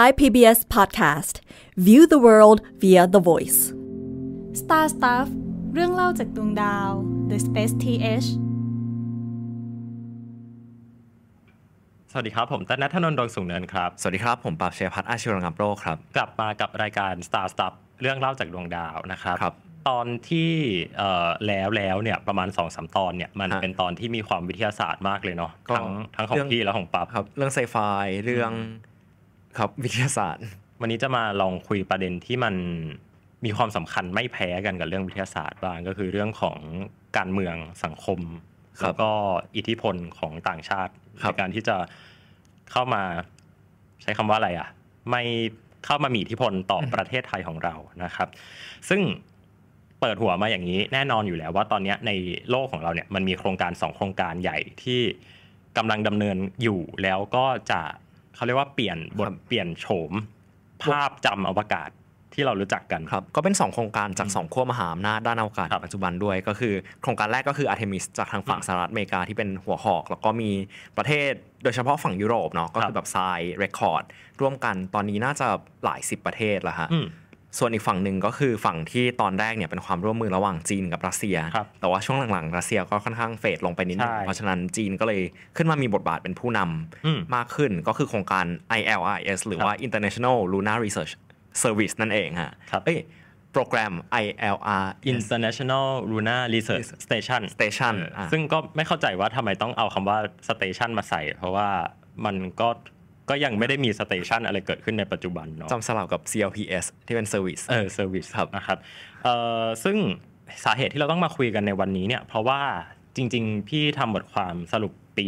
Thai PBS Podcast View the world via the voice Star Stuff เรื่องเล่าจากดวงดาว The Space TH สวัสดีครับผมตั้นนัทนนท์ดวงสุงเนินครับ สวัสดีครับผมปราบเชยพัฒน์อาชิวรังกัโรครับ กลับมากับรายการ Star Stuff เรื่องเล่าจากดวงดาวนะครับรบตอนที่แล้วแล้วเนี่ยประมาณ2อสตอนเนี่ยมันเป็นตอนที่มีความวิทยาศาสตร์มากเลยเนาะ ทั้งทั้งของพี่แล้วของปั๊บครับเรื่องไซไฟเรื่องครับวิทยาศาสตร์ วันนี้จะมาลองคุยประเด็นที่มันมีความสำคัญไม่แพ้กันกับเรื่องวิทยาศาสตร์บ้างก็คือเรื่องของการเมืองสังคมแล้วก็อิทธิพลของต่างชาติในการที่จะเข้ามาใช้คำว่าอะไรอ่ะไม่เข้ามามีอิทธิพลต่อประเทศไทยของเรานะครับ ซึ่งเปิดหัวมาอย่างนี้ แน่นอนอยู่แล้วว่าตอนนี้ในโลกของเราเนี่ยมันมีโครงการสองโครงการใหญ่ที่กำลังดำเนินอยู่แล้วก็จะเขาเรียกว่าเปลี่ยนบทเปลี่ยนโฉม ภาพจำอวกาศที่เรารู้จักกันครับก็เป็น2โครงการจาก2ขั้วมหาอำนาจด้านอวกาศปัจจุบันด้วยก็คือโครงการแรกก็คืออาร์เทมิสจากทางฝั่งสหรัฐอเมริกาที่เป็นหัวหอก แล้วก็มีประเทศโดยเฉพาะฝั่งยุโรปเนาะก็คือแบบไซร์เรคคอร์ด ร่วมกัน ตอนนี้น่าจะหลายสิบประเทศแล้วฮะส่วนอีกฝั่งหนึ่งก็คือฝั่งที่ตอนแรกเนี่ยเป็นความร่วมมือระหว่างจีนกับรัสเซีย แต่ว่าช่วงหลังๆรัสเซียก็ค่อนข้างเฟดลงไปนิดนึงเพราะฉะนั้นจีนก็เลยขึ้นมามีบทบาทเป็นผู้นำมากขึ้นก็คือโครงการ ILRS หรือว่า International Lunar Research Service นั่นเองฮะเอ้ย โปรแกรม ILR International Lunar Research Station Station ซึ่งก็ไม่เข้าใจว่าทำไมต้องเอาคำว่า station มาใส่ เพราะว่ามันก็ก็ยังไม่ได้มีสเตชันอะไรเกิดขึ้นในปัจจุบันเนาะจำสลับกับ CLPS ที่เป็นเซอร์วิสเออเซอร์วิสครับนะครับเอ่อซึ่งสาเหตุที่เราต้องมาคุยกันในวันนี้เนี่ยเพราะว่าจริง ๆ พี่ทำบทความสรุปปี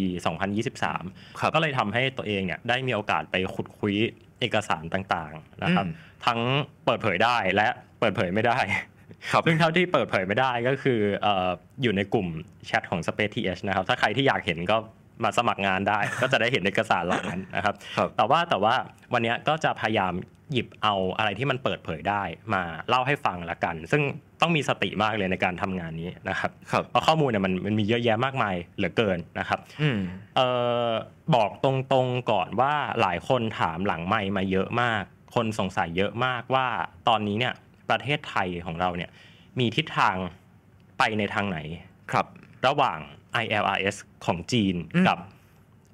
2023 ก็เลยทำให้ตัวเองเนี่ยได้มีโอกาสไปขุดคุยเอกสารต่างๆนะครับทั้งเปิดเผยได้และเปิดเผยไม่ได้ซึ่งเท่าที่เปิดเผยไม่ได้ก็คืออยู่ในกลุ่มแชทของ Space TH นะครับถ้าใครที่อยากเห็นก็มาสมัครงานได้ก็จะได้เห็นเอกสารเหล่านั้นนะครับ แต่ว่าแต่ว่าวันนี้ก็จะพยายามหยิบเอาอะไรที่มันเปิดเผยได้มาเล่าให้ฟังละกัน ซึ่งต้องมีสติมากเลยในการทำงานนี้นะครับเพราะข้อมูลเนี่ยมันมันมีเยอะแยะมากมาย เหลือเกินนะครับออบอกตรงๆก่อนว่าหลายคนถามหลังไม่มาเยอะมาก คนสงสัยเยอะมากว่าตอนนี้เนี่ยประเทศไทยของเราเนี่ยมีทิศทางไปในทางไหนครับ ระหว่าง ILRS ของจีนกับ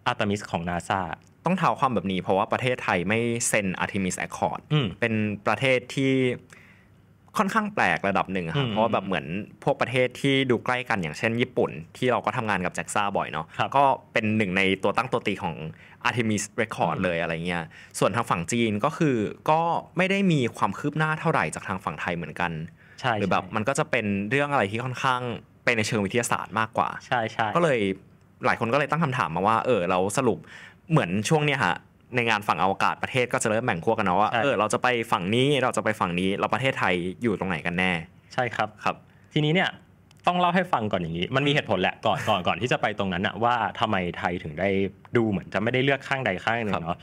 อาร์ตมิสของนาซาต้องเท่าความแบบนี้เพราะว่าประเทศไทยไม่เซ็นอาร์ติมิสแอคคอร์ดเป็นประเทศที่ค่อนข้างแปลกระดับหนึ่งครับเพราะแบบเหมือนพวกประเทศที่ดูใกล้กันอย่างเช่นญี่ปุ่นที่เราก็ทำงานกับแจ็คซ่าบ่อยเนาะก็เป็นหนึ่งในตัวตั้งตัวตีของ Artemis Record เลยอะไรเงี้ยส่วนทางฝั่งจีนก็คือ ก็ไม่ได้มีความคืบหน้าเท่าไหร่จากทางฝั่งไทยเหมือนกันหรือแบบมันก็จะเป็นเรื่องอะไรที่ค่อนข้างไปในเชิงวิทยาศาสตร์มากกว่าใช่ใช่ก็เลยหลายคนก็เลยตั้งคำถามมาว่าเออเราสรุปเหมือนช่วงเนี้ยฮะในงานฝั่งอวกาศประเทศก็จะเริ่มแบ่งขั้วกันเนาะว่าเออเราจะไปฝั่งนี้เราจะไปฝั่งนี้เราประเทศไทยอยู่ตรงไหนกันแน่ ใช่ครับครับ ทีนี้เนี่ยต้องเล่าให้ฟังก่อนอย่างนี้ มันมีเหตุผลแหละก่อนก่อนก่อนที่จะไปตรงนั้นอะว่าทำไมไทยถึงได้ดูเหมือนจะไม่ได้เลือกข้างใดข้างหนึ่งเนาะ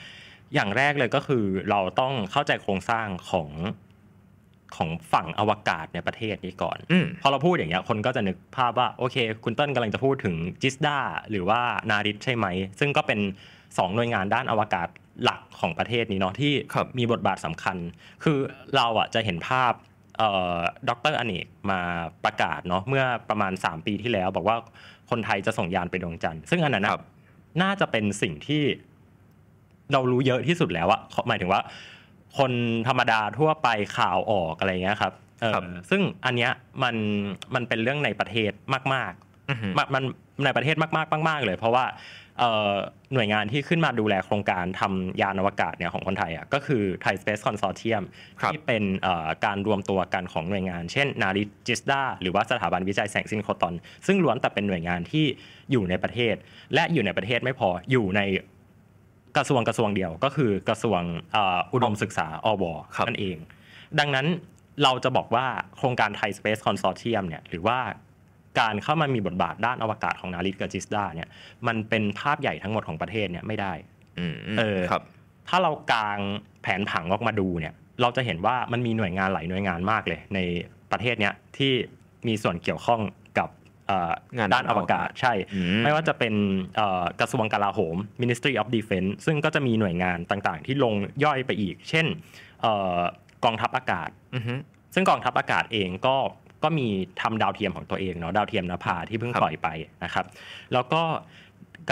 อย่างแรกเลยก็คือเราต้องเข้าใจโครงสร้างของของฝั่งอวกาศในประเทศนี้ก่อนอพอเราพูดอย่างเงี้ยคนก็จะนึกภาพว่าโอเคคุณต้นกำลังจะพูดถึงจิสดาหรือว่านาริตใช่ไหม ซึ่งก็เป็น2หน่วยงานด้านอวกาศหลักของประเทศนี้เนาะที่มีบทบาทสำคัญ คือเราอ่ะจะเห็นภาพด็อกเตอร์อเนกมาประกาศเนาะเมื่อประมาณ 3 ปีที่แล้วบอกว่าคนไทยจะส่งยานไปดวงจันทร์ซึ่งอันนั้นน่าจะเป็นสิ่งที่เรารู้เยอะที่สุดแล้วอะหมายถึงว่าคนธรรมดาทั่วไปข่าวออกอะไรเงี้ยครับเออซึ่งอันเนี้ยมันมันเป็นเรื่องในประเทศมากมากมันในประเทศมากๆมาก ๆ เลยเพราะว่าหน่วยงานที่ขึ้นมาดูแลโครงการทำยานอวกาศเนี่ยของคนไทยอ่ะก็คือไทยสเปซคอนโซ s o ท t i มที่เป็นการรวมตัวกันของหน่วยงาน เช่นนาริจิสดาหรือว่าสถาบันวิจัยแสงซินโครตอน ซึ่งล้วนแต่เป็นหน่วยงานที่อยู่ในประเทศและอยู่ในประเทศไม่พออยู่ในกระทรวงกระทรวงเดียวก็คือกระทรวงอุดมศึกษาอวนั่นเอง ดังนั้นเราจะบอกว่าโครงการไทยสเปซคอนโซเทียมเนี่ยหรือว่าการเข้ามามีบทบาทด้านอวกาศของนาริสกาจิสดาเนี่ยมันเป็นภาพใหญ่ทั้งหมดของประเทศเนี่ยไม่ได้เออถ้าเรากางแผนผังออกมาดูเนี่ย เราจะเห็นว่ามันมีหน่วยงานหลายหน่วยงานมากเลยในประเทศเนี้ยที่มีส่วนเกี่ยวข้องงานด้านอวกาศใช่ ไม่ว่าจะเป็นกระทรวงกลาโหม Ministry of Defense ซึ่งก็จะมีหน่วยงานต่างๆ ที่ลงย่อยไปอีก เช่นกองทัพอากาศ ซึ่งกองทัพอากาศเองก็ก็มีทำดาวเทียมของตัวเองเนาะดาวเทียมนภาที่เพิ่งปล่อยไปนะครับ แล้วก็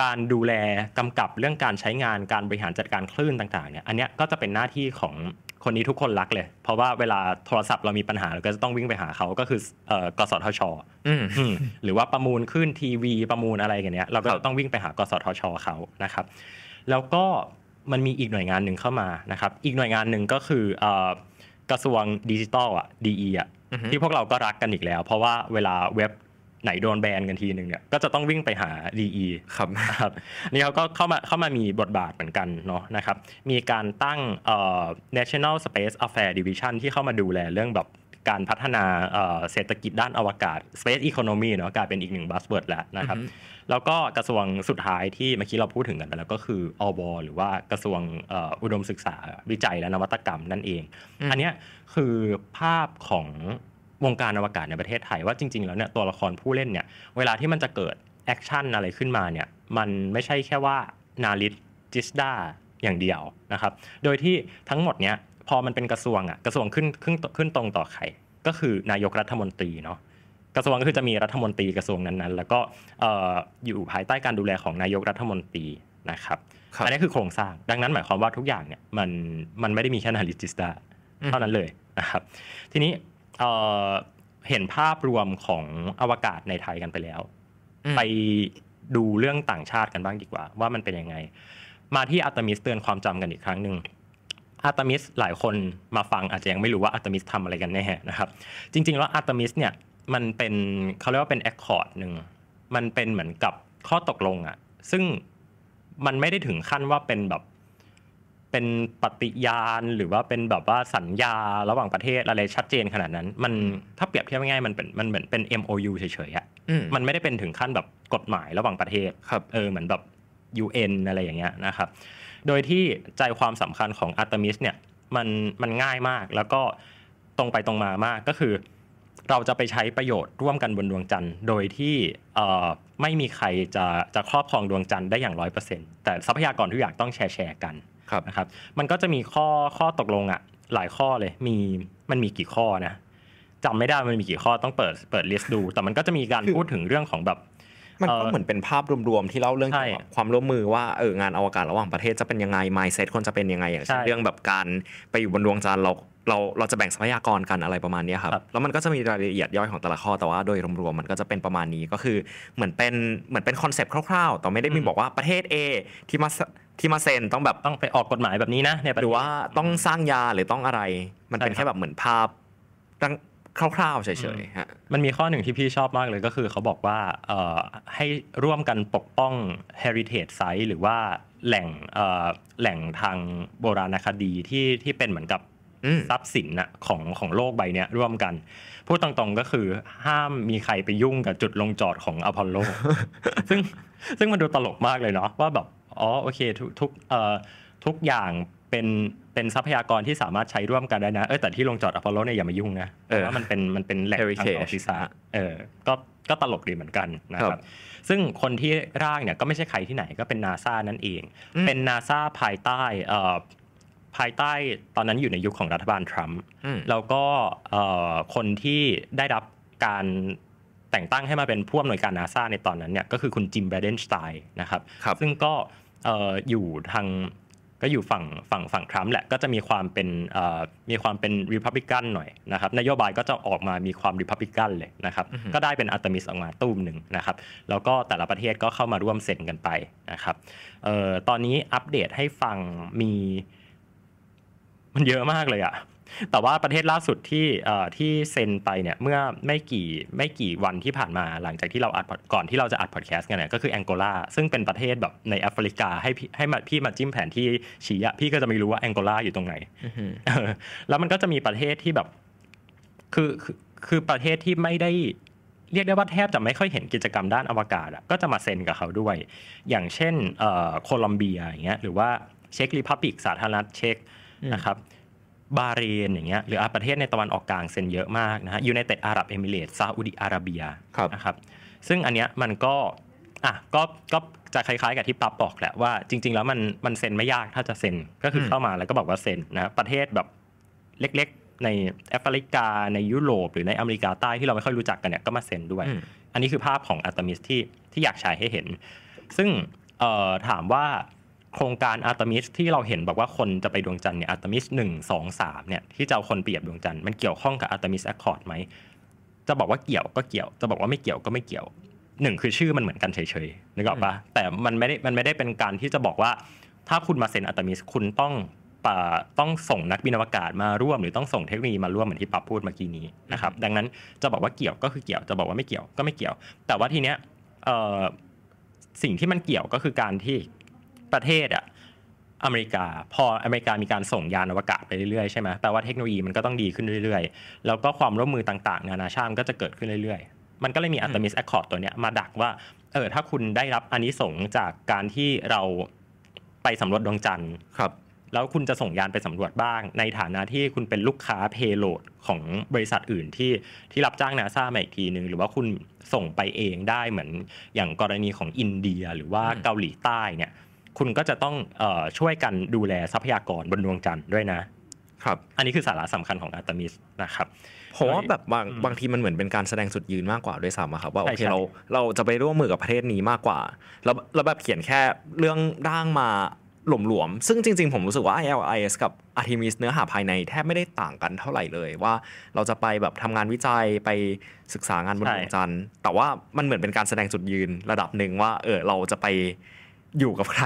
การดูแลกำกับเรื่องการใช้งานการบริหารจัดการคลื่นต่างๆเนี่ย อันนี้ก็จะเป็นหน้าที่ของคนนี้ทุกคนรักเลย เพราะว่าเวลาโทรศัพท์เรามีปัญหาเราก็จะต้องวิ่งไปหาเขาก็คือกสทชหรือว่าประมูลขึ้นทีวีประมูลอะไรกันเนี้ยเราก็ต้องวิ่งไปหา กสทช เขานะครับแล้วก็มันมีอีกหน่วยงานหนึ่งเข้ามานะครับ อีกหน่วยงานหนึ่งก็คือกระทรวงดิจิตอลอ่ะดีอ่ะที่พวกเราก็รักกันอีกแล้ว เพราะว่าเวลาเว็บไหนโดนแบนกันทีหนึ่งเนี่ย ก็จะต้องวิ่งไปหา DE ครับครับนี่เขาก็เข้ามาเข้ามามีบทบาทเหมือนกันเนาะนะครับมีการตั้งเอ่อ National Space Affairs Division ที่เข้ามาดูแลเรื่องแบบการพัฒนาเศรษฐกิจด้านอวกาศ Space Economy เนาะกลายเป็นอีกหนึ่งบัสเวิร์ดแล้วนะครับ แล้วก็กระทรวงสุดท้ายที่เมื่อกี้เราพูดถึงกันไปแล้วก็คืออวหรือว่ากระทรวงอุดมศึกษาวิจัยและนวัตกรรมนั่นเอง อันนี้คือภาพของวงการอวกาศในประเทศไทยว่าจริง ๆแล้วเนี่ยตัวละครผู้เล่นเนี่ยเวลาที่มันจะเกิดแอคชั่นอะไรขึ้นมาเนี่ยมันไม่ใช่แค่ว่านาริตจิสดาอย่างเดียวนะครับ โดยที่ทั้งหมดเนี้ยพอมันเป็นกระทรวงอ่ะกระทรวงขึ้นขึ้นขึ้นตรงต่อใครก็คือนายกรัฐมนตรีเนาะกระทรวงก็คือจะมีรัฐมนตรีกระทรวงนั้น ๆ แล้วก็อยู่ภายใต้การดูแลของนายกรัฐมนตรีนะครับรบอันนี้คือโครงสร้างดังนั้นหมายความว่าทุกอย่างเนี่ยมันมันไม่ได้มีแค่นาริตจิสดาเท่านั้นเลยนะครับทีนี้เห็นภาพรวมของอวกาศในไทยกันไปแล้ว ไปดูเรื่องต่างชาติกันบ้างดีกว่า ว่ามันเป็นยังไง มาที่อัตมิสเตือนความจำกันอีกครั้งหนึ่งอัตมิสหลายคนมาฟังอาจจะยังไม่รู้ว่าอัตมิสทำอะไรกันแน่นะครับ จริง ๆ แล้วอัตมิสเนี่ยมันเป็นเขาเรียกว่าเป็นแอคคอร์ดหนึ่งมันเป็นเหมือนกับข้อตกลงอะซึ่งมันไม่ได้ถึงขั้นว่าเป็นแบบเป็นปฏิญาณหรือว่าเป็นแบบว่าสัญญาระหว่างประเทศอะไรชัดเจนขนาดนั้น มันถ้าเปรียบเทียบง่ายมันเป็นมันเหมือนเป็น MOU เฉยๆอ่ะมันไม่ได้เป็นถึงขั้นแบบกฎหมายระหว่างประเทศครับเออเหมือนแบบ UN อะไรอย่างเงี้ยนะครับโดยที่ใจความสำคัญของอาร์ตมิสเนี่ยมันมันง่ายมาก แล้วก็ตรงไปตรงมามากก็คือ เราจะไปใช้ประโยชน์ร่วมกันบนดวงจันทร์โดยที่ไม่มีใครจะจะครอบครองดวงจันทร์ได้อย่างร้อยเปอร์เซ็นต์แต่ทรัพยากรทุกอย่างต้องแชร์แชร์กันครับนะครับมันก็จะมีข้อข้อตกลงอะหลายข้อเลยมีมันมีกี่ข้อนะจำไม่ได้มันมีกี่ข้อต้องเปิดเปิดลิสต์ดูแต่มันก็จะมีการพูดถึงเรื่องของแบบมันก็เหมือนเป็นภาพรวมๆที่เล่าเรื่องความร่วมมือว่าเอองานอวกาศ ระหว่างประเทศจะเป็นยังไงไมซ์เซ็ตคนจะเป็นยังไงอย่างเช่นเรื่องแบบการไปอยู่บนดวงจันทร์เราเราเราจะแบ่งทรัพยากรกันอะไรประมาณนี้ครับแล้วมันก็จะมีรายละเอียดย่อยของแต่ละข้อแต่ว่า โดยรวมๆมันก็จะเป็นประมาณนี้ก็คือเหมือนเป็นเหมือนเป็นคอนเซปต์คร่าวๆแต่ไม่ได้มีบอกว่าประเทศ A ที่มาที่มาเซ็นต้องแบบต้องไปออกกฎหมายแบบนี้นะเนี่ยหรือว่าต้องสร้างยาหรือต้องอะไร มันเป็นแค่แบบเหมือนภาพคร่าวๆเฉยๆฮะมันมีข้อหนึ่งที่พี่ชอบมากเลยก็คือเขาบอกว่าให้ร่วมกันปกป้อง heritage site หรือว่าแหล่งแหล่งทางโบราณคดีที่ที่เป็นเหมือนกับทรัพย์สินนะของของโลกใบนี้ร่วมกันพูดตรงๆก็คือห้ามมีใครไปยุ่งกับจุดลงจอดของอพอลโลซึ่งซึ่งมันดูตลกมากเลยเนาะว่าแบบอ๋อโอเคทุกทุกเอ่อทุกอย่างเป็นเป็นทรัพยากรที่สามารถใช้ร่วมกันได้นะเออแต่ที่ลงจอดอพอลโลเนี่ยอย่ามายุ่งนะ เพราะมันเป็นมันเป็นแหล่งทางประวัติศาสตร์เออก็ก็ตลกดีเหมือนกันนะครับซึ่งคนที่ร่างเนี่ยก็ไม่ใช่ใครที่ไหนก็เป็นนาซานั่นเองเป็นนาซาภายใต้ภายใต้ตอนนั้นอยู่ในยุคขของรัฐบาลทรัมป์ แล้วก็คนที่ได้รับการแต่งตั้งให้มาเป็นผู้อำนวยการนาซาในตอนนั้นเนี่ยก็คือคุณจิมเบรเดนสไตน์นะครับรบซึ่งก็อยู่ทางก็อยู่ฝั่งฝั่งฝั่งทรัมป์แหละ ก็จะมีความเป็นมีความเป็นริพับบิกันหน่อยนะครับ นโยบายก็จะออกมามีความริพับบิกันเลยนะครับ ก็ได้เป็นอัตมิสออกมาตู้มหนึ่งนะครับ แล้วก็แต่ละประเทศก็เข้ามาร่วมเซ็นกันไปนะครับตอนนี้อัปเดตให้ฟังมีันเยอะมากเลยอะแต่ว่าประเทศล่าสุดที่ที่เซ็นไปเนี่ยเมื่อไม่กี่ไม่กี่วันที่ผ่านมาหลังจากที่เราอัดก่อนที่เราจะอัดพอดแคสต์กันเนี่ยก็คือแองโกลาซึ่งเป็นประเทศแบบในแอฟริกาให้ให้พี่มาจิ้มแผนที่ชี้ะพี่ก็จะไม่รู้ว่าแองโกลาอยู่ตรงไหนแล้วมันก็จะมีประเทศที่แบบคือคือประเทศที่ไม่ได้ เรียกได้ว่าแทบจะไม่ค่อยเห็นกิจกรรมด้านอวกาศก็จะมาเซ็นกับเขาด้วย อย่างเช่นโคลอมเบียอย่างเงี้ยหรือว่าเช็กริพับบิกสาธารณรัฐเช็กนะครับบาเรนอย่างเงี้ยหรือประเทศในตะวันออกกลางเซ็นเยอะมากนะฮะยูไนเต็ดอาหรับเอมิเรตซาอุดิอาระเบียนะครับซึ่งอันเนี้ยมันก็อ่ะก็ก็จะคล้ายๆกับที่ปั๊บบอกแหละว่าจริงๆแล้วมันมันเซ็นไม่ยากถ้าจะเซ็นก็คือเข้ามาแล้วก็บอกว่าเซ็นนะประเทศแบบเล็กๆในแอฟริกาในยุโรปหรือในอเมริกาใต้ที่เราไม่ค่อยรู้จักกันเนี่ยก็มาเซ็นด้วย อันนี้คือภาพของอัตมิสที่ที่อยากฉายให้เห็น ซึ่งถามว่าโครงการอาร์ตมิสที่เราเห็นบอกว่าคนจะไปดวงจันทร์เนี่ยอาร์ตมิสหนึ่งสองสามเนี่ยที่จะเอาคนเปรียบดวงจันทร์มันเกี่ยวข้องกับอาร์ตมิสแอคคอร์ดไหมจะบอกว่าเกี่ยวก็เกี่ยว จะบอกว่าไม่เกี่ยวก็ไม่เกี่ยวหนึ่งคือชื่อมันเหมือนกันเฉยๆนึกออกปะแต่มันไม่ได้มันไม่ได้เป็นการที่จะบอกว่า ถ้าคุณมาเซ็นอาร์ตมิสคุณต้องป่าต้องส่งนักบินอวกาศ มาร่วมหรือต้องส่งเทคโนโลยีมาร่วม เหมือนที่ปั๊บพูดเมื่อกี้นี้นะครับ ดังนั้นจะบอกว่าเกี่ยวก็คือเกี่ยวจะบอกว่าไม่เกี่ยวก็ไม่เกี่ยว แต่ว่าทีเนี้ยสิ่งที่มันเกี่ยวก็คือการที่ประเทศอะอเมริกา พออเมริกามีการส่งยานอวกาศไปเรื่อยๆใช่ไหมแปลว่าเทคโนโลยีมันก็ต้องดีขึ้นเรื่อยๆ แล้วก็ความร่วมมือต่างๆ นานาชาติก็จะเกิดขึ้นเรื่อย ๆมันก็เลยมีอัตมิสแอคคอร์ดตัวเนี้ยมาดักว่าเออถ้าคุณได้รับอันนี้ส่งจากการที่เราไปสำรวจดวงจันทร์ครับ แล้วคุณจะส่งยานไปสำรวจบ้าง ในฐานะที่คุณเป็นลูกค้าเพโลดของบริษัทอื่นที่ที่รับจ้างนาซามาอีกทีหนึ่งหรือว่าคุณส่งไปเองได้เหมือน อย่างกรณีของอินเดียหรือว่าเกาหลีใต้เนี่ยคุณก็จะต้องอช่วยกันดูแลทรัพยากรบนดวงจันทร์ด้วยนะ ครับ อันนี้คือสาระสำคัญของอาร์ตมิสนะครับเพราะว่าแบบบางบางทีมันเหมือนเป็นการแสดงสุดยืนมากกว่าด้วยซ้ำครับ ว่าโอเคเราเราจะไปร่วมมือกับประเทศนี้มากกว่าเราเราแบบเขียนแค่เรื่องร่างมาหลวมหลวม ซึ่งจริงๆ ผมรู้สึกว่า ILIS กับ Artemis เนื้อหาภายในแทบไม่ได้ต่างกันเท่าไหร่เลยว่าเราจะไปแบบทำงานวิจัยไปศึกษางานบนดวงจันทร์แต่ว่ามันเหมือนเป็นการแสดงจุดยืนระดับหนึ่งว่าเออเราจะไปอยู่กับใคร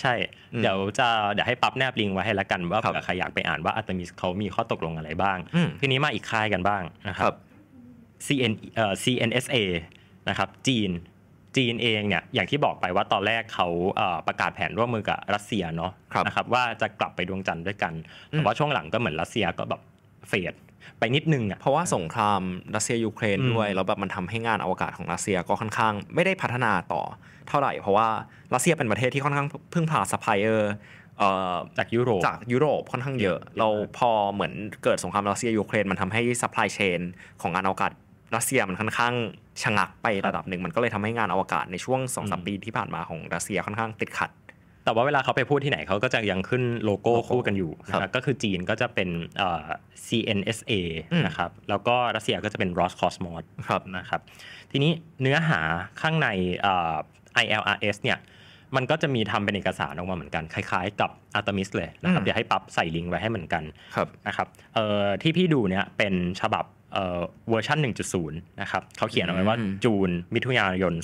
ใช่ เดี๋ยวจะเดี๋ยวให้ปั๊บแนบลิงก์ไว้ให้ละกัน ว่าใครอยากไปอ่านว่าอัตมิสเขามีข้อตกลงอะไรบ้างทีนี้มาอีกค่ายกันบ้างนะครับ CN เอ่อ CNSA นะครับ จีนจีนเองเนี่ยอย่างที่บอกไปว่าตอนแรกเขาประกาศแผนร่วมมือกับรัสเซียเนาะนะครับว่าจะกลับไปดวงจันทร์ด้วยกันแต่ว่าช่วงหลังก็เหมือนรัสเซียก็แบบเฟดไปนิดนึงอ่ะเพราะว่าสงครามรัสเซียยูเครนด้วยแล้วแบบมันทำให้งานอวกาศของรัสเซียก็ค่อนข้างไม่ได้พัฒนาต่อเท่าไหร่เพราะว่ารัสเซียเป็นประเทศที่ค่อนข้างพึ่งพาซัพพลายเออร์จากยุโรปจากยุโรปค่อนข้างเยอะ เราพอเหมือนเกิดสงครามรัสเซียยูเครนมันทำให้ซัพพลายเชนของงานอวกาศรัสเซียมันค่อนข้างชะงักไประดับหนึ่ง มันก็เลยทำให้งานอวกาศในช่วงสองสามปีที่ผ่านมาของรัสเซียค่อนข้างติดขัด แต่ว่าเวลาเขาไปพูดที่ไหนเขาก็จะยังขึ้นโลโก้คู่กันอยู่นะครับก็คือจีนก็จะเป็น CNSA นะครับแล้วก็รัสเซียก็จะเป็น Roscosmos นะครับทีนี้เนื้อหาข้างใน ILRS เนี่ยมันก็จะมีทำเป็นเอกสารออกมาเหมือนกัน คล้ายๆกับอัตมิสเลยนะครับเดี๋ยวให้ปั๊บใส่ลิงก์ไว้ให้เหมือนกันนะครับ ที่พี่ดูเนี่ยเป็นฉบับเวอร์ชัน1.0 นะครับเขาเขียนเอาไว้ว่าจูนมิถุนายน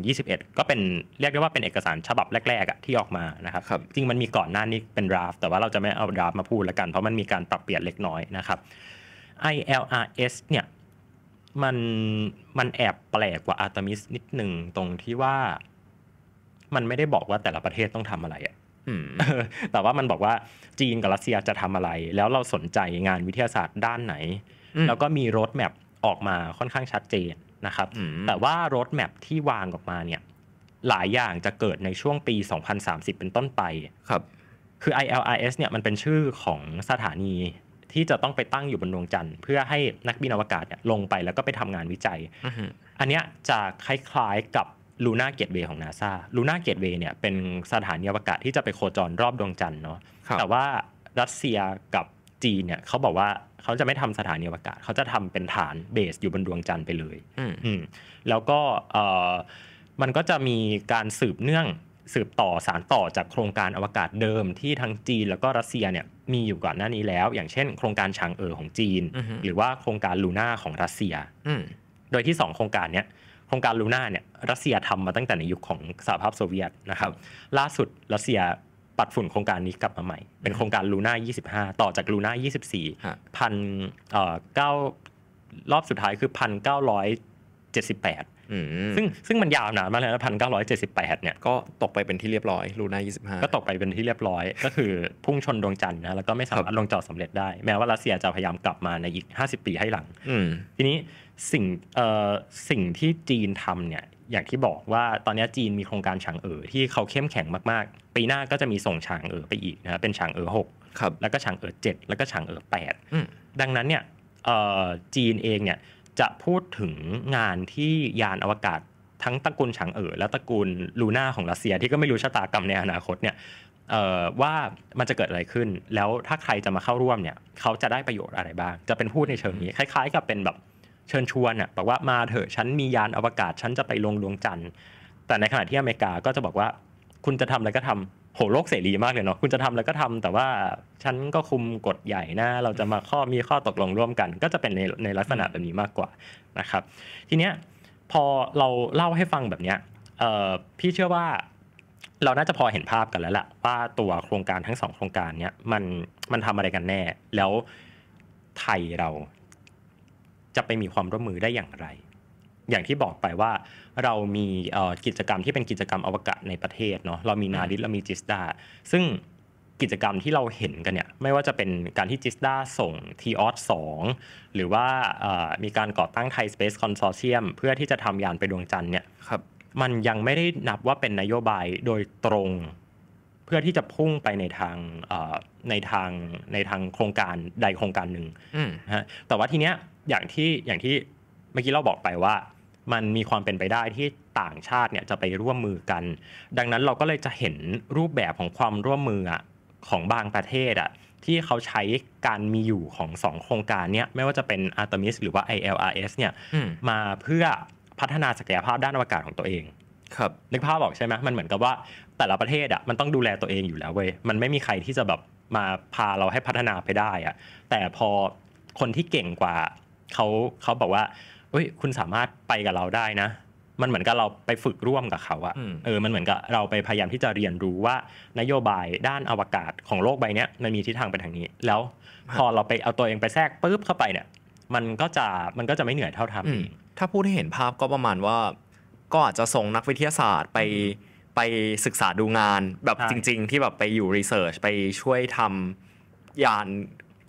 2021 ก็เป็นเรียกได้ว่าเป็นเอกสารฉบับแรกๆ ที่ออกมานะครับรบจริงมันมีก่อนหน้านี้เป็นดราฟแต่ว่าเราจะไม่เอาดราฟมาพูดละกัน เพราะมันมีการปรับเปลี่ยนเล็กน้อยนะครับ ILRS เนี่ยมันมันแอบแปลกกว่าอ r t e ตมิสนิดหนึ่งตรงที่ว่ามันไม่ได้บอกว่าแต่ละประเทศต้องทำอะไรอ่ะแต่ว่ามันบอกว่าจีนกับรัสเซียจะทำอะไร แล้วเราสนใจงานวิทยาศาสตร์ด้านไหน แล้วก็มีรถแมพออกมาค่อนข้างชัดเจนนะครับ แต่ว่ารถแมพที่วางออกมาเนี่ย หลายอย่างจะเกิดในช่วงปี 2030 เป็นต้นไปครับ คือ ILIS เนี่ยมันเป็นชื่อของสถานี ที่จะต้องไปตั้งอยู่บนดวงจันทร์เพื่อให้นักบินอวกาศเนี่ยลงไปแล้วก็ไปทำงานวิจัย อันเนี้ยจะคล้ายๆกับลูน่าเกตเวย์ของนาซาลูน่าเกตเวย์เนี่ยเป็นสถานีอวกาศที่จะไปโคจรรอบดวงจันทร์เนาะแต่ว่ารัสเซียกับจีนเนี่ยเขาบอกว่าเขาจะไม่ทำสถานีอวกาศ เขาจะทำเป็นฐานเบสอยู่บนดวงจันทร์ไปเลยอืแล้วก็มันก็จะมีการสืบเนื่องสืบต่อสารต่อจากโครงการอวกาศเดิม ที่ทั้งจีนแล้วก็รัสเซียเนี่ยมีอยู่ก่อนหน้านี้แล้ว อย่างเช่นโครงการชางเอ๋อของจีน หรือว่าโครงการลูน่าของรัสเซียโดยที่สองโครงการเนี้ยโครงการลูน่าเนี่ย รัสเซียทำมาตั้งแต่ในยุคของสหภาพโซเวียตนะครับล่าสุดรัสเซียปัดฝุ่นโครงการนี้กลับมาใหม่ เป็นโครงการลูน่า25 ต่อจากลูน่า24พันเก้ารอบสุดท้ายคือพันเก้าร้อยเจ็ดสิบแปดซึ่งซึ่งมันยาวนานมากเลยนะพันเก้าร้อยเจ็ดสิบแปดเนี่ย ก็ตกไปเป็นที่เรียบร้อยลูน่ายี่สิบห้าก็ตกไปเป็นที่เรียบร้อย ก็คือพุ่งชนดวงจันทร์นะ แล้วก็ไม่สามารถลงจอดสำเร็จได้แม้ว่ารัสเซียจะพยายามกลับมาในอีกห้าสิบปีให้หลังทีนี้สิ่งเอ่อสิ่งที่จีนทำเนี่ยอย่างที่บอกว่าตอนนี้จีนมีโครงการฉางเอ๋อที่เขาเข้มแข็งมากๆปีหน้าก็จะมีส่งฉางเอ๋อไปอีกนะเป็นฉางเอ๋อหกแล้วก็ฉางเอ๋อเจ็ดแล้วก็ฉางเอ๋อแปดดังนั้นเนี่ยจีนเองเนี่ยจะพูดถึงงานที่ยานอวกาศ ทั้งตระกูลฉางเอ๋อและตระกูลลูน่าของรัสเซียที่ก็ไม่รู้ชะตากรรมในอนาคตเนี่ยว่ามันจะเกิดอะไรขึ้น แล้วถ้าใครจะมาเข้าร่วมเนี่ยเขาจะได้ประโยชน์อะไรบ้าง จะเป็นพูดในเชิงนี้คล้าย ๆ กับเป็นแบบเชิญชวนอะบอกว่ามาเถอะ ฉันมียานอวกาศฉันจะไปลงดวงจันทร์แต่ในขณะที่อเมริกาก็จะบอกว่าคุณจะทำอะไรก็ทำโหโลกเสรีมากเลยเนาะคุณจะทำแล้วก็ทำ แต่ว่าฉันก็คุมกฎใหญ่นะเราจะมาข้อมีข้อตกลงร่วมกัน ก็จะเป็นในในลักษณะแบบนี้มากกว่านะครับ ทีเนี้ยพอเราเล่าให้ฟังแบบเนี้ยพี่เชื่อว่าเราน่าจะพอเห็นภาพกันแล้วลห่ะว่าตัวโครงการทั้งสองโครงการเนี้ยมันมันทำอะไรกันแน่แล้วไทยเรา จะไปมีความร่วมมือได้อย่างไรอย่างที่บอกไปว่าเรามีกิจกรรมที่เป็นกิจกรรมอวกาศในประเทศเนาะเรามีนาดิสเรามีจิสดาซึ่งกิจกรรมที่เราเห็นกันเนี่ยไม่ว่าจะเป็นการที่จิสดาส่งทีออสสหรือว่ามีการก่อตั้งไทยสเปซคอนโซเชียมเพื่อที่จะทำยานไปดวงจันทร์เนี่ยครับมันยังไม่ได้นับว่าเป็นนโยบายโดยตรง เพื่อที่จะพุ่งไปในทางในทางในทางโครงการใดโครงการหนึ่งนะฮะแต่ว่าทีเนี้ยอย่างที่อย่างที่เมื่อกี้เราบอกไปว่ามันมีความเป็นไปได้ที่ต่างชาติเนี่ยจะไปร่วมมือกัน ดังนั้นเราก็เลยจะเห็นรูปแบบของความร่วมมือของบางประเทศอ่ะที่เขาใช้การมีอยู่ของสองโครงการเนี้ยไม่ว่าจะเป็น Artemis หรือว่า ILRS เนี่ยมาเพื่อพัฒนาศักยภาพด้านอวกาศของตัวเอง ครับนึกภาพออกใช่ไหมมันเหมือนกับว่าแต่ละประเทศอ่ะมันต้องดูแลตัวเองอยู่แล้วเว้ยมันไม่มีใครที่จะแบบมาพาเราให้พัฒนาไปได้อ่ะแต่พอคนที่เก่งกว่าเขาเขาบอกว่าเอ้ย คุณสามารถไปกับเราได้นะ มันเหมือนกับเราไปฝึกร่วมกับเขาอะเออมันเหมือนกับเราไปพยายามที่จะเรียนรู้ว่า นโยบายด้านอวกาศของโลกใบนี้มันมีทิศทางไปทางนี้ แล้วพอเราไปเอาตัวเองไปแทรกปุ๊บเข้าไปเนี่ย มันก็จะมันก็จะไม่เหนื่อยเท่าทำถ้าพูดให้เห็นภาพก็ประมาณว่าก็อาจจะส่งนักวิทยาศาสตร์ไปไปศึกษาดูงานแบบจริง ๆ ที่แบบไปอยู่รีเสิร์ชไปช่วยทำยาน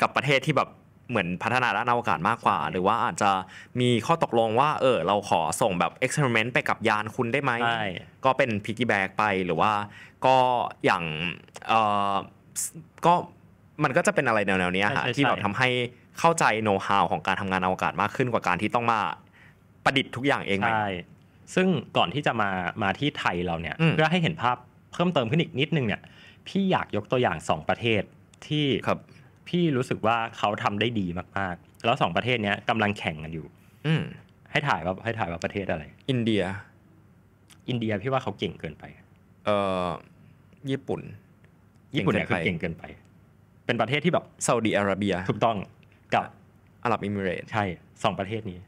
กับประเทศที่แบบเหมือนพัฒนาด้านอวกาศมากกว่า หรือว่าอาจจะมีข้อตกลงว่าเออเราขอส่งแบบเอ็กซ์เพร์เมนต์ไปกับยานคุณได้ไหมก็เป็นพิกกี้แบกไปหรือว่าก็อย่างเออก็มันก็จะเป็นอะไรแนวๆนี้ฮะที่แบบทำให้เข้าใจโน้ตฮาวของการทำงานอวกาศมากขึ้นกว่าการที่ต้องมาประดิษฐ์ทุกอย่างเองใหม่ซึ่งก่อนที่จะมามาที่ไทยเราเนี่ยเพื่อให้เห็นภาพเพิ่มเติมขึ้นอีกนิดนึงเนี่ยพี่อยากยกตัวอย่าง 2 ประเทศที่พี่รู้สึกว่าเขาทำได้ดีมาก ๆ แล้วสองประเทศเนี้ยกำลังแข่งกันอยู่ อืให้ถ่ายว่าให้ถ่ายว่าประเทศอะไร อินเดีย อินเดียพี่ว่าเขาเก่งเกินไป เออญี่ปุ่น ญี่ปุ่นเนี่ยคือเก่งเกินไป เป็นประเทศที่แบบซาอุดีอาระเบียถูกต้องกับอาหรับอิมิเรตใช่สองประเทศนี้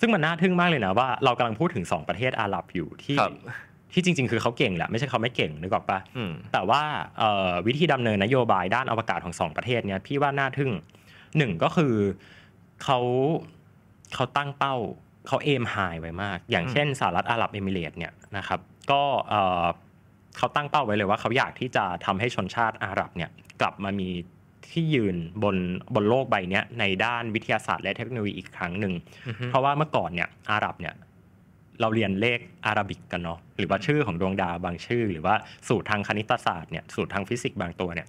ซึ่งมันน่าทึ่งมากเลยนะว่าเรากำลังพูดถึงสองประเทศอาหรับอยู่ที่ที่จริงๆ คือเขาเก่งแหละ ไม่ใช่เขาไม่เก่งนึกออกปะแต่ว่าวิธีดำเนินนโยบายด้านอวกาศของสองประเทศเนี่ยพี่ว่าน่าทึ่งหนึ่งก็คือเขาเขาตั้งเป้าเขาเอมไฮไว้มาก อย่างเช่นสหรัฐอาหรับเอมิเรตเนี่ยนะครับก็เขาตั้งเป้าไว้เลยว่าเขาอยากที่จะทำให้ชนชาติอาหรับเนี่ยกลับมามีที่ยืนบนบนโลกใบนี้ในด้านวิทยาศาสตร์ และเทคโนโลยีอีกครั้งหนึ่งเพราะว่าเมื่อก่อนเนี่ยอาหรับเนี่ยเราเรียนเลขอารบิกกันเนาะหรือว่าชื่อของดวงดาวบางชื่อ หรือว่าสูตรทางคณิตศาสตร์เนี่ยสูตรทางฟิสิกส์บางตัวเนี่ย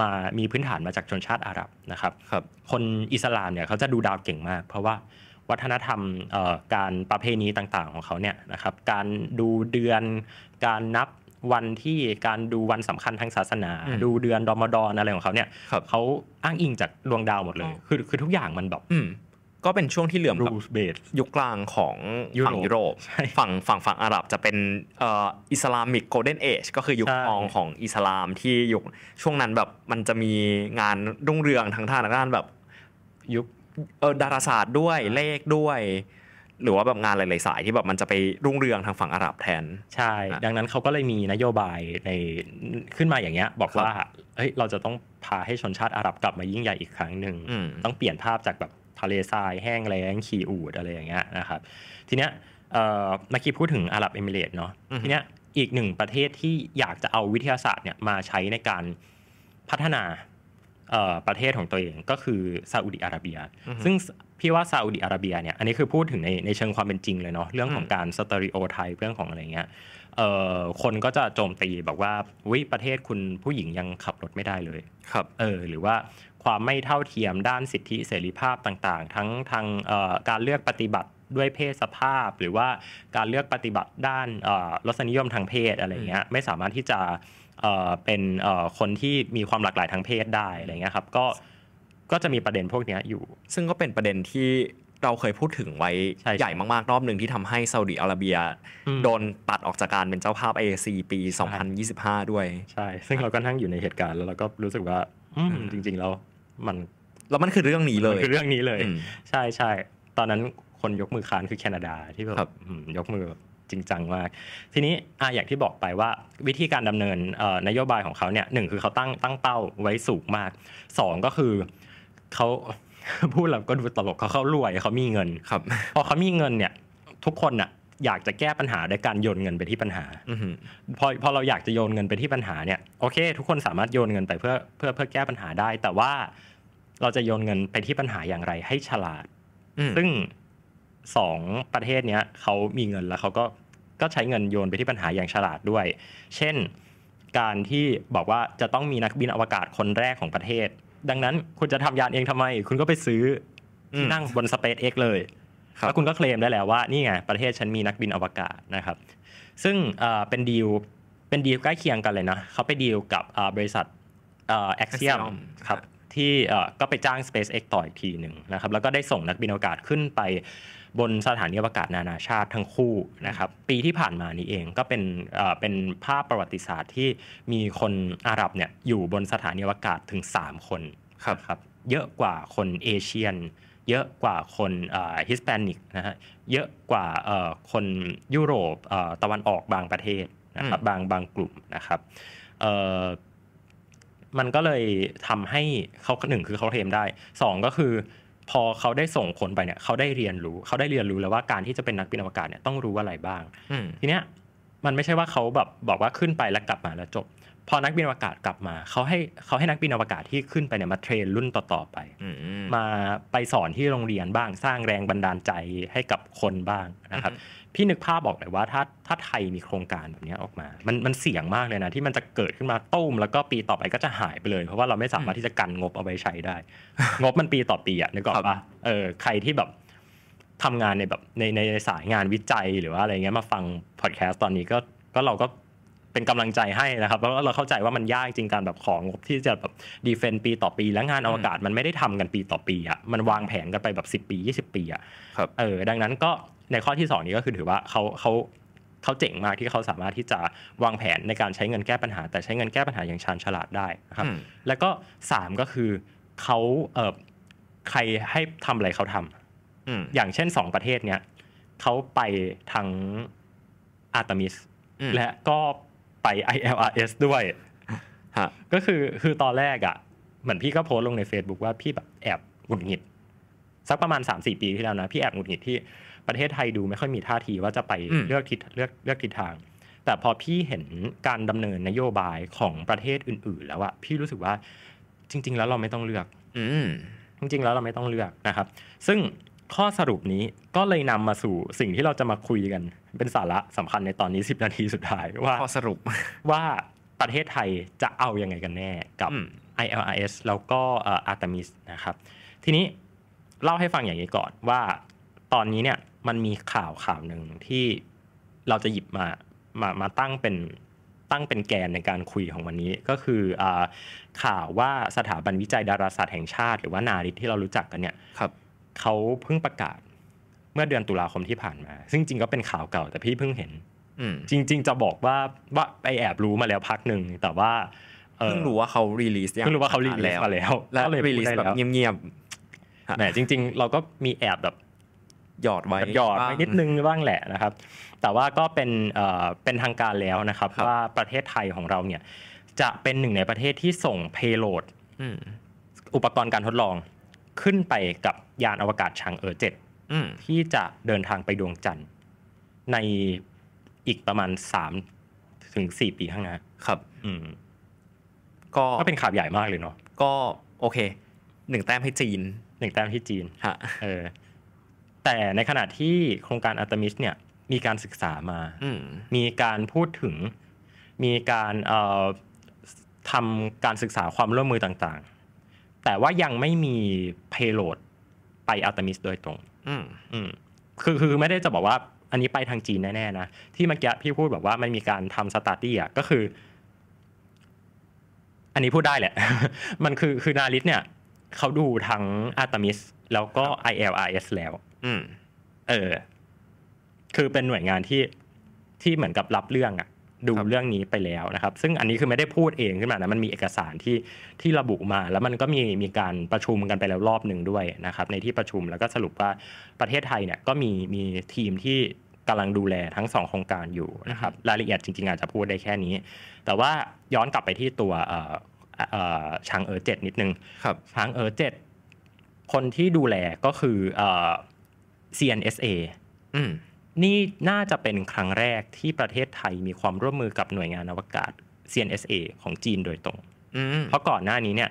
มามีพื้นฐานมาจากชนชาติอาหรับนะครับ ครับคนอิสลามเนี่ยเขาจะดูดาวเก่งมาก เพราะว่าวัฒนธรรมการประเพณีต่างๆ ของเขาเนี่ยนะครับการดูเดือนการนับวันที่การดูวันสำคัญทางศาสนา ดูเดือนดอมดอนอะไรของเขาเนี่ยเขาอ้างอิงจากดวงดาวหมดเลยคือคือทุกอย่างมันแบบก็เป็นช่วงที่เหลื่อมกับยุคกลางของฝั่งยุโรป ฝั่งฝั่งฝั่งอาหรับจะเป็นอิสลามิกโกลเด้นเอจก็คือยุคทองของอิสลามที่ยุคช่วงนั้นแบบมันจะมีงานรุ่งเรืองทางทางด้านแบบ ยุคดาราศาสตร์ด้วยเลขด้วย หรือว่าแบบงานหลายๆสายที่แบบมันจะไปรุ่งเรืองทางฝั่งอาหรับแทนใช่ ดังนั้นเขาก็เลยมีนโยบายในขึ้นมาอย่างเงี้ย บอกว่าเฮ้ยเราจะต้องพาให้ชนชาติอาหรับกลับมายิ่งใหญ่อีกครั้งหนึ่งต้องเปลี่ยนภาพจากแบบทะเลทรายแห้งแล้ง ขี่อูดอะไรอย่างเงี้ยนะครับ ทีเนี้ยเมื่อกี้พูดถึงอาหรับเอมิเรตเนาะทีเนี้ยอีกหนึ่งประเทศที่อยากจะเอาวิทยาศาสตร์เนี่ยมาใช้ในการพัฒนาประเทศของตัวเองก็คือซาอุดิอาระเบีย ซึ่ง พี่ว่าซาอุดิอาระเบียเนี่ยอันนี้คือพูดถึงในในเชิงความเป็นจริงเลยเนาะเรื่องของการสตอริโอไทป์เรื่องของอะไรเงี้ยคนก็จะโจมตีบอกว่าวิประเทศคุณผู้หญิงยังขับรถไม่ได้เลย ครับ เออหรือว่าความไม่เท่าเทียมด้านสิทธิเสรีภาพต่างๆ ทั้งทางการเลือกปฏิบัติด้วยเพศสภาพ หรือว่าการเลือกปฏิบัติด้านรสนิยมทางเพศอะไรเงี้ยไม่สามารถที่จะเป็นคนที่มีความหลากหลายทางเพศได้อะไรเงี้ยครับ ก็ก็จะมีประเด็นพวกนี้อยู่ ซึ่งก็เป็นประเด็นที่เราเคยพูดถึงไว้ ใหญ่มากๆรอบหนึ่งที่ทำให้ซาอุดีอาระเบียโดนตัดออกจากการเป็นเจ้าภาพ AAC ปี2025 ด้วยใช่ซึ่งเราก็นั่งอยู่ในเหตุการณ์แล้วเราก็รู้สึกว่าจริง ๆ แล้วมัน แล้วมันคือเรื่องนี้เลยมันคือเรื่องนี้เลย ใช่ใช่ ตอนนั้นคนยกมือค้านคือแคนาดา ที่แบบยกมือจริงจังมาก ทีนี้ออย่างที่บอกไปว่าวิธีการดำเนินนโยบายของเขาเนี่ย หนึ่งคือเขาตั้งตั้งเป้าไว้สูงมาก สองก็คือเขาพูดแล้วก็ดูตลกเขาเขารวย เขามีเงินครับพอเขามีเงินเนี่ย ทุกคนอะอยากจะแก้ปัญหาด้วยการโยนเงินไปที่ปัญหาพอพอเราอยากจะโยนเงินไปที่ปัญหาเนี่ยโอเค ทุกคนสามารถโยนเงินไปเพื่อเพื่อเพื่อแก้ปัญหาได้ แต่ว่าเราจะโยนเงินไปที่ปัญหาอย่างไรให้ฉลาด ซึ่งสองประเทศเนี้ยเขามีเงินแล้วเขาก็ก็ใช้เงินโยนไปที่ปัญหาอย่างฉลาดด้วย เช่นการที่บอกว่าจะต้องมีนักบินอวกาศคนแรกของประเทศ ดังนั้นคุณจะทำยานเองทำไมคุณก็ไปซื้อที่นั่งบนสเปซเอ็กเลยแล้วคุณก็เคลมได้แล้วว่า นี่ไง ประเทศฉันมีนักบินอวกาศนะครับ ซึ่งเป็นดีลเป็นดีลใกล้เคียงกันเลยนะเขาไปดีลกับบริษัทแอคเซียมครับ ที่ก็ไปจ้าง SpaceX ต่ออีกทีหนึ่งนะครับ แล้วก็ได้ส่งนักบินอวกาศขึ้นไปบนสถานีอวกาศนานาชาติทั้งคู่นะครับ ปีที่ผ่านมานี้เองก็เป็นเป็นภาพประวัติศาสตร์ที่มีคนอาหรับเนี่ยอยู่บนสถานีอวกาศถึง 3 คนครับครับเยอะกว่าคนเอเชียนเยอะกว่าคนฮิสแปนิกนะฮะ เยอะกว่าคนยุโรปตะวันออกบางประเทศนะครับบางบางกลุ่มนะครับ มันก็เลยทำให้เขาหนึ่งคือเขาเทมได้สองก็คือพอเขาได้ส่งคนไปเนี่ยเขาได้เรียนรู้ เขาได้เรียนรู้แล้วว่าการที่จะเป็นนักบินอวกาศเนี่ยต้องรู้อะไรบ้าง ทีเนี้ยมันไม่ใช่ว่าเขาแบบบอกว่าขึ้นไปแล้วกลับมาแล้วจบพอนักบินอวกาศกลับมา เขาให้เขาให้นักบินอวกาศที่ขึ้นไปเนี่ยมาเทรนรุ่นต่อๆไปมาไปสอนที่โรงเรียนบ้างสร้างแรงบันดาลใจให้กับคนบ้างนะครับ พี่นึกภาพบอกเลยว่าถ้าถ้าไทยมีโครงการแบบนี้ออกมา มันมันเสี่ยงมากเลยนะ ที่มันจะเกิดขึ้นมาต้มแล้วก็ปีต่อไปก็จะหายไปเลย เพราะว่าเราไม่สามารถที่จะกันงบเอาไว้ใช้ได้ งบมันปีต่อปีอะนึกออกปะเออใครที่แบบทำงานในแบบในในสายงานวิจัยหรือว่าอะไรเงี้ยมาฟังพอดแคสต์ตอนนี้ก็ก็เราก็เป็นกำลังใจให้นะครับแล้วเราเข้าใจว่ามันยากจริงการแบบของบที่จะแบบดีเฟนต์ปีต่อปีและงานอวกาศมันไม่ได้ทำกันปีต่อปีอ่ะมันวางแผนกันไปแบบ 10 ปี20ปีอ่ะเออ ดังนั้นก็ในข้อที่ 2 นี้ก็คือถือว่าเขาเขาเขาเจ๋งมากที่เขาสามารถที่จะวางแผนในการใช้เงินแก้ปัญหา แต่ใช้เงินแก้ปัญหาอย่างชาญฉลาดได้นะครับ แล้วก็3ก็คือเขาเออใครให้ทำอะไรเขาทำอย่างเช่นสองประเทศเนี้ยเขาไปทั้งอาร์ตมิสและก็ไป ILRS ด้วยฮะ ก็คือคือตอนแรก อ่ะเหมือนพี่ก็โพสลงใน Facebook ว่าพี่แบบแอบหงุดหงิดสักประมาณ 3-4 ปีที่แล้วนะ พี่แอบหงุดหงิดที่ประเทศไทยดูไม่ค่อยมีท่าทีว่าจะไปเลือกทิศเลือกเลือกทิศทาง แต่พอพี่เห็นการดำเนินนโยบายของประเทศอื่นๆแล้วอะพี่รู้สึกว่าจริงๆ แล้วเราไม่ต้องเลือก อืจริง ๆ แล้วเราไม่ต้องเลือกนะครับ ซึ่งข้อสรุปนี้ก็เลยนำมาสู่สิ่งที่เราจะมาคุยกัน เป็นสาระสำคัญในตอนนี้ 10 นาทีสุดท้าย ว่าข้อสรุปว่าประเทศไทยจะเอาอยัางไงกันแน่กับ ILRS แล้วก็ Artemis นะครับ ทีนี้เล่าให้ฟังอย่างนี้ก่อนว่าตอนนี้เนี่ยมันมีข่าวข่าวหนึ่งที่เราจะหยิบมามามาตั้งเป็นตั้งเป็นแกนในการคุยของวันนี้ก็คืออข่าวว่าสถาบันวิจัยดาราศาสตร์แห่งชาติหรือว่านาริตที่เรารู้จักกันเนี่ยครับเขาเพิ่งประกาศเมื่อเดือนตุลาคมที่ผ่านมา ซึ่งจริงก็เป็นข่าวเก่าแต่พี่เพิ่งเห็น จริง ๆ จะบอกว่าว่าไปแอบรู้มาแล้วพักหนึ่งแต่ว่าเพิ่งรู้ว่าเขารีลีสเพิ่งรู้ว่าเขารีลีสมาแล้ว แล้วรีลีสแบบเงียบๆแหมจริง ๆ เราก็มีแอบแบบ หยอดไว้หยอดไว้นิดนึงบ้างแหละนะครับ แต่ว่าก็เป็นเป็นทางการแล้วนะครับว่าประเทศไทยของเราเนี่ย จะเป็นหนึ่งในประเทศที่ส่งเพโลดอุปกรณ์การทดลองขึ้นไปกับยานอวกาศชางเออเจ็ดที่จะเดินทางไปดวงจันทร์ในอีกประมาณสามถึงสี่ปีข้างหน้าครับ อืม ก็ก็เป็นข่าวใหญ่มากเลยเนาะก็โอเคหนึ่งแต้มให้จีนหนึ่งแต้มที่จีนฮะเออ แต่ในขณะที่โครงการอัตมิสเนี่ย มีการศึกษามามีการพูดถึงมีการเอ่อทำการศึกษาความร่วมมือต่างๆ แต่ว่ายังไม่มีเพโลดไปอัลตมิสโดยตรง อืมอืม คือ คือ ไม่ได้จะบอกว่า อันนี้ไปทางจีนแน่ ๆ นะ ที่ เมื่อกี้ พี่พูด แบบว่า มันมีการทำสตาร์ตี้ อ่ะ ก็คือ อันนี้พูดได้แหละ มันคือ คือ นาริส เนี่ย เขาดู ทั้งอัลตมิส แล้วก็ ILRS แล้ว อืม เออ คือเป็นหน่วยงานที่ ที่เหมือนกับรับเรื่อง อ่ะดูเรื่องนี้ไปแล้วนะครับ ซึ่งอันนี้คือไม่ได้พูดเองขึ้นมานะมันมีเอกสารที่ที่ระบุมาแล้วมันก็มีมีการประชุมกันไปแล้วรอบหนึ่งด้วยนะครับ ในที่ประชุมแล้วก็สรุปว่าประเทศไทยเนี่ยก็มีมีทีมที่กำลังดูแลทั้งสองโครงการอยู่นะครับรายละเอียดจริงๆอาจจะพูดได้แค่นี้ แต่ว่าย้อนกลับไปที่ตัวช้างเออเจ็ดนิดนึงช้างเออเจ็ดคนที่ดูแลก็คือ CNSA นี่น่าจะเป็นครั้งแรกที่ประเทศไทยมีความร่วมมือกับหน่วยงานอวกาศ CNSA ของจีนโดยตรง เพราะก่อนหน้านี้เนี่ย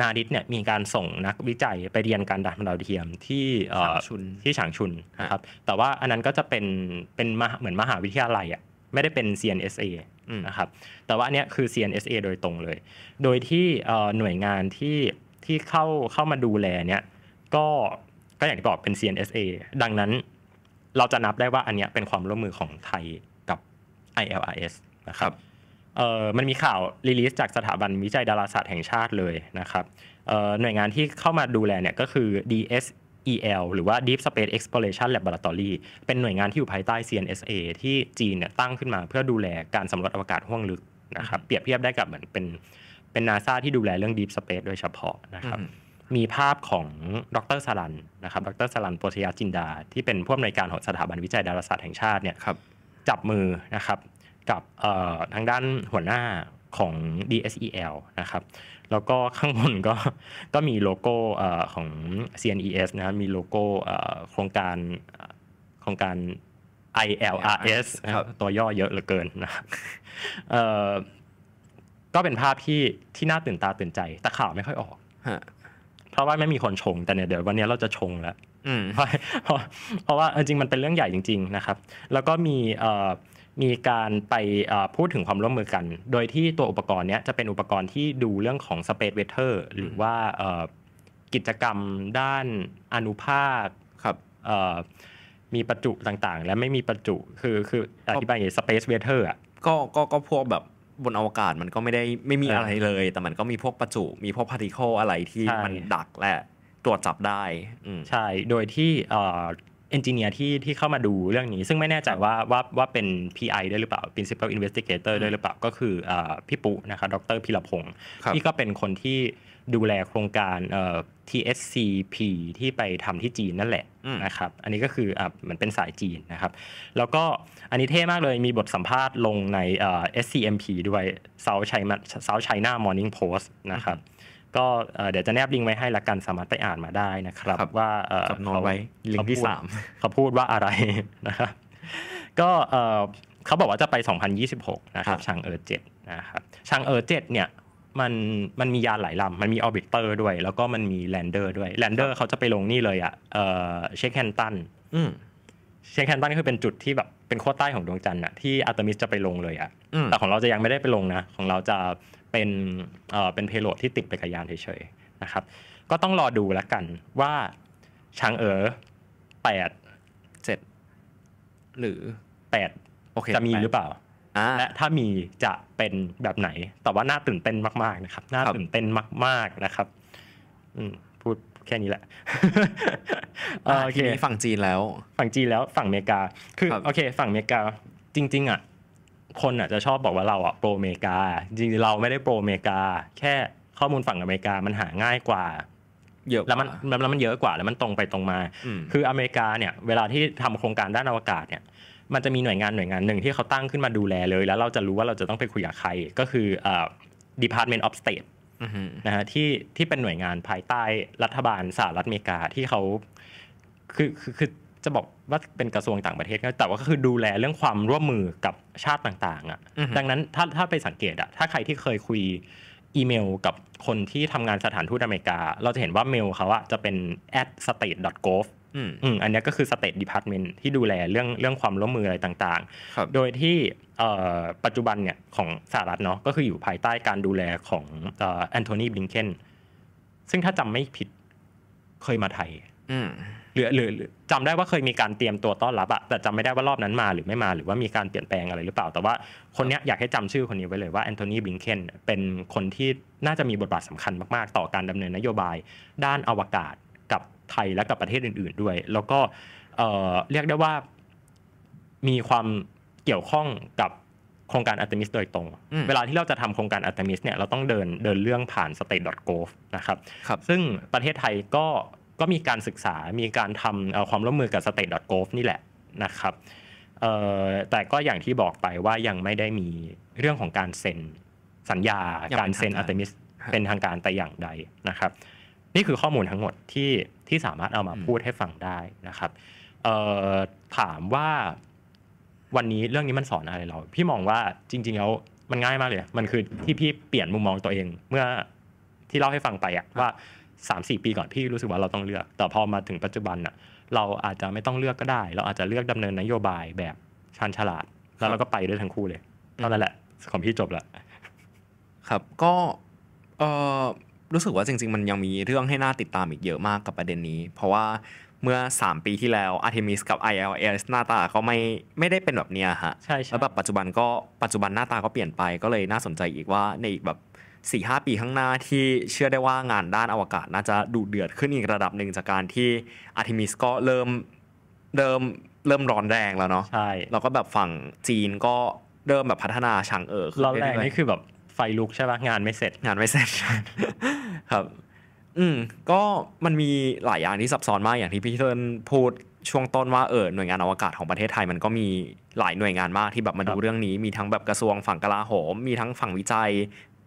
นาดิษเนี่ยมีการส่งนักวิจัยไปเรียนการดัดดาวเทียมที่ที่ฉางชุนนะครับแต่ว่าอันนั้นก็จะเป็นเป็นเหมือนมหาวิทยาลัยอ่ะไม่ได้เป็น CNSA นะครับแต่ว่าเนี้ยคือ CNSA โดยตรงเลย โดยที่หน่วยงานที่ที่เข้าเข้ามาดูแลเนี่ยก็ก็อย่างที่บอกเป็น CNSA ดังนั้นเราจะนับได้ว่าอันนี้เป็นความร่วมมือของไทยกับ ILRS นะครับมันมีข่าวรีลิสจากสถาบันวิจัยดาราศาสตร์แห่งชาติเลยนะครับ หน่วยงานที่เข้ามาดูแลเนี่ยก็คือ DSEL หรือว่า Deep Space Exploration Laboratory เป็นหน่วยงานที่อยู่ภายใต้ CNSA ที่จีนเนี่ยตั้งขึ้นมาเพื่อดูแลการสำรวจอวกาศห้วงลึกนะครับ เปรียบเทียบได้กับเหมือนเป็นเป็นนาซาที่ดูแลเรื่อง Deep Space โดยเฉพาะนะครับมีภาพของดรสลันนะครับ ดรสลันโปทยจินดา ที่เป็นผู้อำนวยการของสถาบันวิจัยดาราศาสตร์แห่งชาติเนี่ยจับมือนะครับกับทางด้านหัวหน้าของ DSEL นะครับ แล้วก็ข้างบนก็ก็มีโลโก้ของ CNES นะครับมีโลโก้โครงการโครงการ ILRS ตัวย่อเยอะเหลือเกินนะครับก็เป็นภาพที่ที่น่าตื่นตาตื่นใจแต่ข่าวไม่ค่อยออกเพราะว่าไม่มีคนชง แต่เนี่ยเดี๋ยววันนี้เราจะชงแล้วเพราะเพราะว่าจริงมันเป็นเรื่องใหญ่จริง ๆ นะครับ แล้วก็มีมีการไปพูดถึงความร่วมมือกัน โดยที่ตัวอุปกรณ์เนี้ยจะเป็นอุปกรณ์ที่ดูเรื่องของ Space Weather หรือว่ากิจกรรมด้านอนุภาคครับมีประจุต่างๆ และไม่มีประจุ คือคืออธิบายอย่าง s p a c เ w e เทอร์อ่ะก็ก็ก็พวกแบบบนอวกาศมันก็ไม่ได้ไม่มีอะไรเลย แต่มันก็มีพวกประจุ มีพวกพาร์ติเคิลอะไรที่มันดักและตรวจจับได้ใช่โดยที่เอนจิเนียร์ที่ที่เข้ามาดูเรื่องนี้ ซึ่งไม่แน่ใจว่าว่าว่าเป็น PI ด้หรือเปล่า principal investigator ด้วยหรือเปล่า ก็คือพี่ปุ นะคะดรพิรพงศ์ที่ก็เป็นคนที่ดูแลโครงการ TSCP ที่ไปทำที่จีนนั่นแหละนะครับ อันนี้ก็คืออ่หมันเป็นสายจีนนะครับ แล้วก็อันนี้เท่มากเลยมีบทสัมภาษณ์ลงใน SCMP ด้วย South China South China Morning Post นะครับก็เดี๋ยวจะแนบลิงก์ไว้ให้ละกันสามารถไปอ่านมาได้นะครับ ว่าเขาไว้ลิงก์ที่ 3เขาพูดว่าอะไรนะครับ ก็เขาบอกว่าจะไป 2026 นะครับชางเอิร์เจ็ดนะครับชางเอิร์เจ็ดเนี่ย มันมันมียานหลายลำมันมีออร์บิเตอร์ด้วย แล้วก็มันมีแลนเดอร์ด้วยแลนเดอร์เขาจะไปลงนี่เลยอ่ะเชคแฮนตันเชคแฮนตันก็คือเป็นจุดที่แบบเป็นขั้วใต้ของดวงจันทร์อะที่อัตมิสจะไปลงเลยอะแต่ของเราจะยังไม่ได้ไปลงนะ ของเราจะเป็นเอ่อเป็นเพโลดที่ติดไปกับยานเฉยๆนะครับ ก็ต้องรอดูแล้วกันว่าชางเอ๋อแปดเจ็ดหรือแปดโอเคจะมีหรือเปล่า และถ้ามีจะเป็นแบบไหน แต่ว่าน่าตื่นเต้นมากๆนะครับน่าตื่นเต้นมาก ๆนะครับอืพูดแค่นี้แหละโอเคฝั่งจีนแล้วฝั่งจีนแล้วฝั่งเมกาคือโอเค ฝั่งเมกาจริง ๆ อ่ะคนอ่ะจะชอบบอกว่าเราอ่ะโปรเมกาจริงๆเราไม่ได้โปรเมกาแค่ข้อมูลฝั่งอเมริกามันหาง่ายกว่าเยอะแล้วมันแล้วมันเยอะกว่าแล้วมันตรงไปตรงมา คืออเมริกาเนี่ยเวลาที่ทำโครงการด้านอวกาศเนี่ย มันจะมีหน่วยงานหน่วยงานหนึ่งที่เขาตั้งขึ้นมาดูแลเลย แล้วเราจะรู้ว่าเราจะต้องไปคุยกับใครก็คือ Department of State นะฮะที่ที่เป็นหน่วยงานภายใต้รัฐบาลสหรัฐอเมริกาที่เขาคือคือจะบอกว่าเป็นกระทรวงต่างประเทศก็แต่ว่าก็คือดูแลเรื่องความร่วมมือกับชาติต่าง ๆอ่ะดังนั้นถ้าถ้าไปสังเกตอ่ะถ้าใครที่เคยคุยอีเมลกับคนที่ทำงานสถานทูตอเมริกา เราจะเห็นว่าเมลเขาอะจะเป็น at state gov อันนี้ก็คือ State Department ที่ดูแลเรื่องเรื่องความร่วมมืออะไรต่าง ๆ โดยที่ปัจจุบันเนี่ยของสหรัฐเนาะก็คืออยู่ภายใต้การดูแลของแอนโทนีบลิงเคนซึ่งถ้าจำไม่ผิดเคยมาไทยหรือหรือจำได้ว่าเคยมีการเตรียมตัวต้อนรับอะแต่จำไม่ได้ว่ารอบนั้นมาหรือไม่มาหรือว่ามีการเปลี่ยนแปลงอะไรหรือเปล่า แต่ว่า คนนี้อยากให้จำชื่อคนนี้ไว้เลยว่าแอนโทนีบิงเคนเป็นคนที่น่าจะมีบทบาทสำคัญมากๆต่อการดำเนินนโยบายด้านอวกาศกับไทยและกับประเทศอื่น ๆด้วย แล้วก็เรียกได้ว่ามีความเกี่ยวข้องกับโครงการอัตมิสโดยตรง เวลาที่เราจะทำโครงการอัตมิสเนี่ยเราต้องเดินเดินเรื่องผ่าน state.gov นะครับรบซึ่งประเทศไทยก็ก็มีการศึกษา มีการทำความร่วมมือกับ state.gov นี่แหละนะครับ แต่ก็อย่างที่บอกไปว่ายังไม่ได้มีเรื่องของการเซ็นสัญญาการเซ็นอัตมิสเป็นทางการแต่อย่างใดนะครับ นี่คือข้อมูลทั้งหมดที่ที่สามารถเอามาพูดให้ฟังได้นะครับ ถามว่าวันนี้เรื่องนี้มันสอนอะไรเรา พี่มองว่าจริงๆแล้วมันง่ายมากเลย มันคือที่พี่เปลี่ยนมุมมองตัวเอง เมื่อที่เล่าให้ฟังไปอะว่าสามสี่ปีก่อนพี่รู้สึกว่าเราต้องเลือก แต่พอมาถึงปัจจุบันอะเราอาจจะไม่ต้องเลือกก็ได้ เราอาจจะเลือกดำเนินนโยบายแบบชาญฉลาด แล้วเราก็ไปด้วยทั้งคู่เลยเท่านั้นแหละของพี่จบละครับก็เออรู้สึกว่าจริง ๆ มันยังมีเรื่องให้น่าติดตามอีกเยอะมากกับประเด็นนี้ เพราะว่าเมื่อ 3 ปีที่แล้ว Artemis กับ ILS หน้าตาก็ไม่ไม่ได้เป็นแบบเนี้ยฮะใช่แล้วแบบปัจจุบันก็ปัจจุบันหน้าตาก็เปลี่ยนไปก็เลยน่าสนใจอีกว่าในอีกแบบ4ีหปีข้างหน้าที่เชื่อได้ว่างานด้านอวกาศน่าจะดูเดือดขึ้นอีกระดับหนึ่งจากการที่อาร์ทิมิสก็เริ่มเริ่มเริ่มร้อนแรงแล้วเนาะใช่เราก็แบบฝั่งจีนก็เริ่มแบบพัฒนาชังเอ๋อขึ้นร้อนแรงนี่คือแบบไฟลุกใช่ปะงานไม่เสร็จงานไม่เสร็จครับ อืมก็มันมีหลายอย่างที่ซับซ้อนมาก อย่างที่พี่เทิร์นพูดช่วงต้นว่าเออหน่วยงานอวกาศของประเทศไทยมันก็มีหลายหน่วยงานมากที่แบบมาดูเรื่องนี้มีทั้งแบบกระทรวงฝั่งกลาโหม มีทั้งฝั่งวิจัย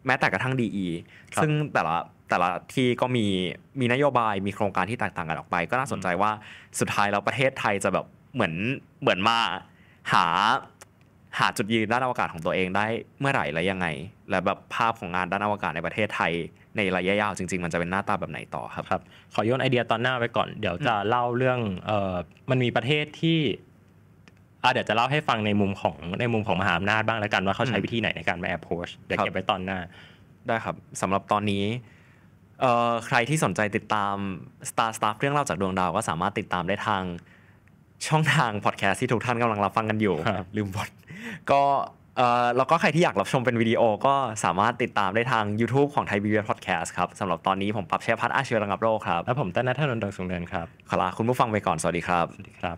แม้แต่กระทั่งดีซึ่งแต่ละ แต่ละที่ก็มีมีนโยบายมีโครงการที่แตกต่างกันออกไป ก็น่าสนใจว่าสุดท้ายแล้ว ประเทศไทยจะแบบเหมือนเหมือนมา หา หาจุดยืนด้านอวกาศของตัวเองได้เมื่อไหร่และยังไง และแบบภาพของงานด้านอวกาศในประเทศไทยในระยะยาว จริงๆ มันจะเป็นหน้าตาแบบไหนต่อครับครับขอโยนไอเดียตอนหน้าไปก่อน เดี๋ยวจะเล่าเรื่องเออมันมีประเทศที่เดี๋ยวจะเล่าให้ฟังในมุมของในมุมของมหาอำนาจบ้างแล้วกัน ว่าเขาใช้วิธีไหนในการมาแอบโพสเดี๋ยวเก็บไว้ตอนหน้า ได้ครับสำหรับตอนนี้ ใครที่สนใจติดตาม Star Stuff เรื่องเล่าจากดวงดาวก็สามารถติดตามได้ทางช่องทางพอดแคสต์ที่ทุกท่านกำลังรับฟังกันอยู่ลืมบทก็แล้วก็ใครที่อยากรับชมเป็นวิดีโอก็สามารถติดตามได้ทาง YouTube ของไทยบีบีพอดแคสต์ครับสำหรับตอนนี้ผมปั๊บแชฟพัดอาชีวระงับโรคครับและผมต้นนัทนนท์ดวงสุงเนินครับขอลาคุณผู้ฟังไปก่อนสวัสดีครับสวัสดีครับ